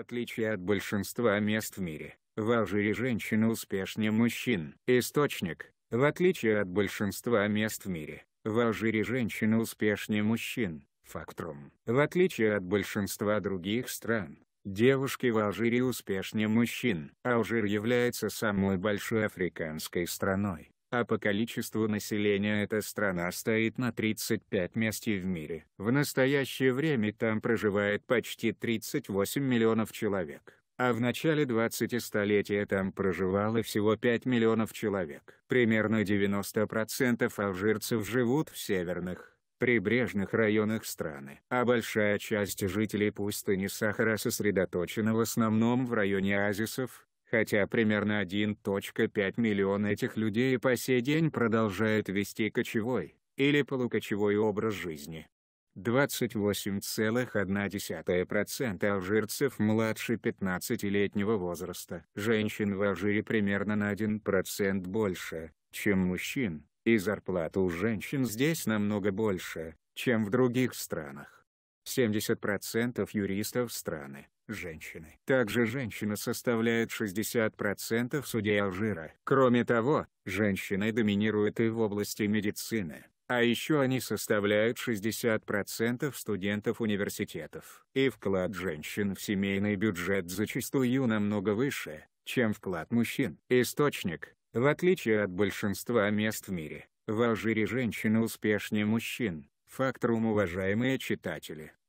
отличие от большинства мест в мире, в Алжире женщины успешнее мужчин. Источник. В отличие от большинства мест в мире, в Алжире женщины успешнее мужчин. Фактрум. В отличие от большинства других стран, девушки в Алжире успешнее мужчин. Алжир является самой большой африканской страной, а по количеству населения эта страна стоит на 35 месте в мире. В настоящее время там проживает почти 38 миллионов человек а в начале 20 столетия там проживало всего 5 миллионов человек. Примерно 90% алжирцев живут в северных, прибрежных районах страны, а большая часть жителей пустыни Сахара сосредоточена в основном в районе оазисов, хотя примерно 1.5 миллиона этих людей по сей день продолжают вести кочевой, или полукочевой образ жизни. 28,1% алжирцев младше 15-летнего возраста. Женщин в Алжире примерно на 1% больше, чем мужчин, и зарплата у женщин здесь намного больше, чем в других странах. 70% юристов страны – женщины. Также женщины составляют 60% судей Алжира. Кроме того, женщины доминируют и в области медицины. А еще они составляют 60% студентов университетов. И вклад женщин в семейный бюджет зачастую намного выше, чем вклад мужчин. Источник. В отличие от большинства мест в мире, в Алжире женщины успешнее мужчин. Факторум уважаемые читатели.